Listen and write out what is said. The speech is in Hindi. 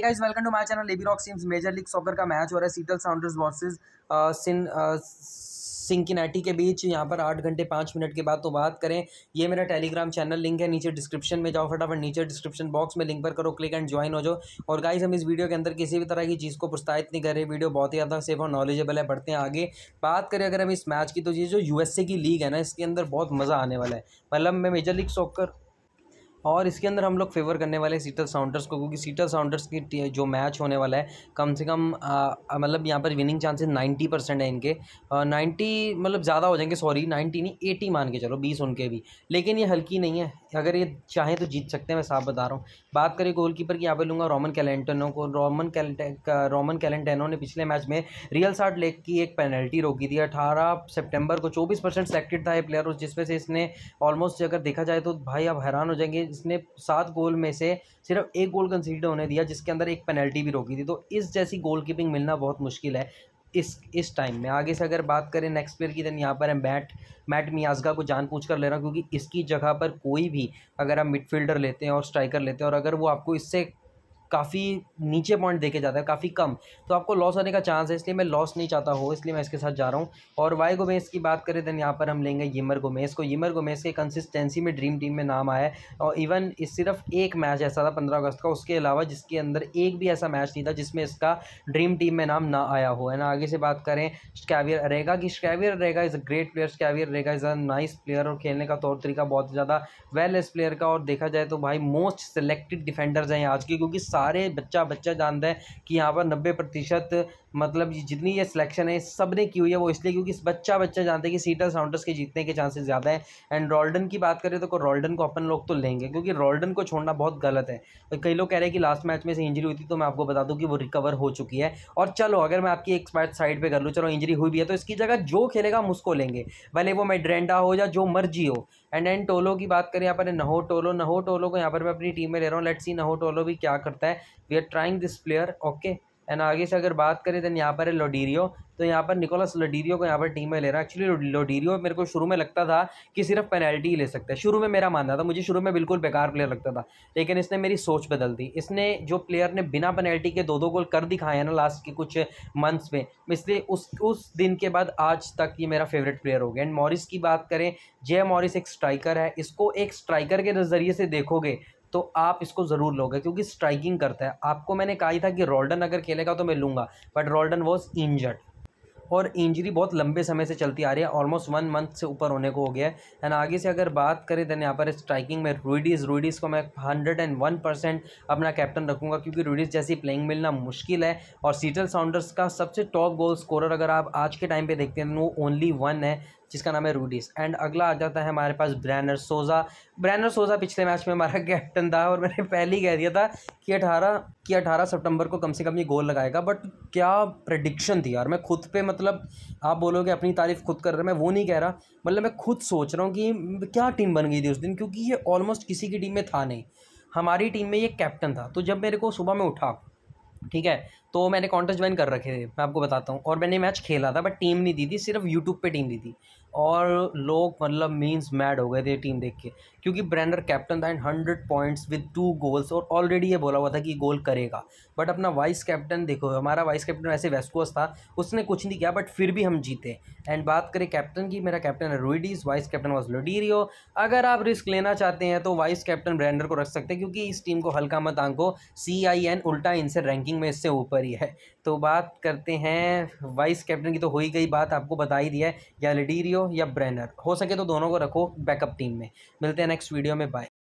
guys welcome to my channel लेबी रॉक सीम्स मेजर लीग सॉकर का मैच हो रहा है सीटल साउंडर्स वर्सेस सिन सिंकिनाटी के बीच यहाँ पर आठ घंटे पाँच मिनट के बाद तो बात करें ये मेरा टेलीग्राम चैनल लिंक है नीचे डिस्क्रिप्शन में जाओ फटाफट नीचे डिस्क्रिप्शन बॉक्स में लिंक पर करो क्लिक एंड ज्वाइन हो जाओ और गाइज हम इस वीडियो के अंदर किसी भी तरह की चीज़ को प्रस्तावित नहीं कर रहे वीडियो बहुत ही ज़्यादा सेफ और नॉलेजेबल है बढ़ते हैं आगे बात करें अगर हम इस मैच की तो ये जो यू की लीग है ना इसके अंदर बहुत मज़ा आने वाला है मतलब मैं मेजर लीग सॉकर और इसके अंदर हम लोग फेवर करने वाले सीटल साउंडर्स को क्योंकि सीटल साउंडर्स की जो मैच होने वाला है कम से कम मतलब यहाँ पर विनिंग चांसेस नाइन्टी परसेंट है इनके नाइन्टी मतलब ज़्यादा हो जाएंगे सॉरी नाइन्टी नहीं एटी मान के चलो बीस उनके भी लेकिन ये हल्की नहीं है अगर ये चाहें तो जीत सकते हैं मैं साफ बता रहा हूँ बात करें गोल कीपर की यहाँ पर लूँगा रोमन कैलेंटनो को रोमन रोमन कैलेंटेनो ने पिछले मैच में रियल सार्ट लेक की एक पेनल्टी रोकी थी अठारह सेप्टेम्बर को चौबीस परसेंट सेलेक्टेड था ये प्लेयर उस जिसमें से इसने ऑलमोस्ट अगर देखा जाए तो भाई आप हैरान हो जाएंगे इसने सात गोल में से सिर्फ एक गोल कंसीड होने दिया जिसके अंदर एक पेनल्टी भी रोकी थी तो इस जैसी गोल कीपिंग मिलना बहुत मुश्किल है इस इस टाइम में आगे से अगर बात करें नेक्स्ट प्लेयर की देन यहाँ पर हम मैट मैट मियाजगा को जान पूछ कर ले रहा हूँ क्योंकि इसकी जगह पर कोई भी अगर आप मिडफील्डर लेते हैं और स्ट्राइकर लेते हैं और अगर वो आपको इससे काफ़ी नीचे पॉइंट देखे जाता है काफ़ी कम तो आपको लॉस होने का चांस है इसलिए मैं लॉस नहीं चाहता हूँ इसलिए मैं इसके साथ जा रहा हूँ और वाई गोमेस की बात करें देन यहाँ पर हम लेंगे यमर गोमेस को यमर गोमेस के कंसिस्टेंसी में ड्रीम टीम में नाम आया और इवन इस सिर्फ एक मैच ऐसा था पंद्रह अगस्त का उसके अलावा जिसके अंदर एक भी ऐसा मैच नहीं था जिसमें इसका ड्रीम टीम में नाम ना आया हो है ना आगे से बात करें स्कैवियर अरेगा की स्कैवियर Arreaga is a great player स्कैवियर Arreaga is a nice player और खेलने का तौर तरीका बहुत ज़्यादा वेल प्लेयर का और देखा जाए तो भाई मोस्ट सेलेक्टेड डिफेंडर्स हैं आज के क्योंकि सारे बच्चा बच्चा जानता है कि यहाँ पर नब्बे प्रतिशत मतलब जितनी ये सिलेक्शन है सब ने की हुई है वो इसलिए क्योंकि बच्चा बच्चा जानते हैं कि सीटर साउंडर्स के जीतने के चांसेस ज़्यादा हैं एंड रोल्डन की बात करें तो रोल्डन को अपन लोग तो लेंगे क्योंकि रोल्डन को छोड़ना बहुत गलत है कई लोग कह रहे हैं कि लास्ट मैच में से इंजरी हुई थी तो मैं आपको बता दूँ कि वो रिकवर हो चुकी है और चलो अगर मैं आपकी एक साइड पर कर लूँ चलो इंजरी हुई भी है तो इसकी जगह जो खेलेगा हम उसको लेंगे भले वो मेड्रेंडा हो या जो मर्जी हो एंड एंड टोलो की बात करें यहाँ पर नहो टोलो नहो टोलो को यहाँ पर मैं अपनी टीम में ले रहा हूँ लेट्स सी नहो टोलो भी क्या करता है है we are trying this player okay and आगे से अगर बात करें देन यहाँ पर है लोडीरियो तो यहाँ पर निकोलस लोडीरियो को यहाँ पर टीम में ले रहा है एक्चुअली लोडीरियो मेरे को शुरू में लगता था कि सिर्फ पेनल्टी ही ले सकता है शुरू में मेरा मानना था मुझे शुरू में बिल्कुल बेकार प्लेयर लगता था लेकिन इसने मेरी सोच बदल दी इसने जो प्लेयर ने बिना पेनल्टी के दो दो गोल कर दिखाए हैं ना लास्ट के कुछ मंथ्स में इसलिए उस उस दिन के बाद आज तक ये मेरा फेवरेट प्लेयर हो गया एंड मॉरिस की बात करें जय मॉरिस एक स्ट्राइकर है इसको एक स्ट्राइकर के नज़रिए से देखोगे तो आप इसको ज़रूर लोगे क्योंकि स्ट्राइकिंग करता है आपको मैंने कहा ही था कि रोल्डन अगर खेलेगा तो मैं लूँगा बट रोल्डन वॉज इंजर्ड और इंजरी बहुत लंबे समय से चलती आ रही है ऑलमोस्ट वन मंथ से ऊपर होने को हो गया है एंड आगे से अगर बात करें देन यहाँ पर स्ट्राइकिंग में रूडीज़ रूडीज़ को मैं हंड्रेड एंड वन परसेंट अपना कैप्टन रखूँगा क्योंकि रूडीज़ जैसी प्लेइंग मिलना मुश्किल है और सीटल साउंडर्स का सबसे टॉप गोल स्कोरर अगर आप आज के टाइम पर देखते हैं वो ओनली वन है जिसका नाम है रूडिस एंड अगला आ जाता है हमारे पास ब्रैनर सोजा ब्रैनर सोजा पिछले मैच में हमारा कैप्टन था और मैंने पहले ही कह दिया था कि अठारह कि अठारह सितंबर को कम से कम ये गोल लगाएगा बट क्या प्रडिक्शन थी यार मैं खुद पे मतलब आप बोलोगे अपनी तारीफ़ खुद कर रहे मैं वो नहीं कह रहा मतलब मैं खुद सोच रहा हूँ कि क्या टीम बन गई थी उस दिन क्योंकि ये ऑलमोस्ट किसी की टीम में था नहीं हमारी टीम में ये कैप्टन था तो जब मेरे को सुबह में उठा ठीक है तो मैंने कॉन्टेस्ट ज्वाइन कर रखे थे मैं आपको बताता हूँ और मैंने मैच खेला था बट टीम नहीं दी थी सिर्फ यूट्यूब पे टीम दी थी और लोग मतलब मीन्स मैड हो गए थे टीम देख के क्योंकि ब्रैंडर कैप्टन था and hundred points with two goals और ऑलरेडी ये बोला हुआ था कि गोल करेगा बट अपना वाइस कैप्टन देखो हमारा वाइस कैप्टन वैसे वेस्कोस था उसने कुछ नहीं किया बट फिर भी हम जीते एंड बात करें कैप्टन की मेरा कैप्टन है Ruidiaz vice captain was Lodeiro अगर आप रिस्क लेना चाहते हैं तो वाइस कैप्टन ब्रैंडर को रख सकते हैं क्योंकि इस टीम को हल्का मत आंको सी आई एन उल्टा इनसे रैंकिंग में इससे ऊपर बरी है तो बात करते हैं वाइस कैप्टन की तो हो ही गई बात आपको बता ही दिया है या लिडीरियो या ब्रैनर हो सके तो दोनों को रखो बैकअप टीम में मिलते हैं नेक्स्ट वीडियो में बाय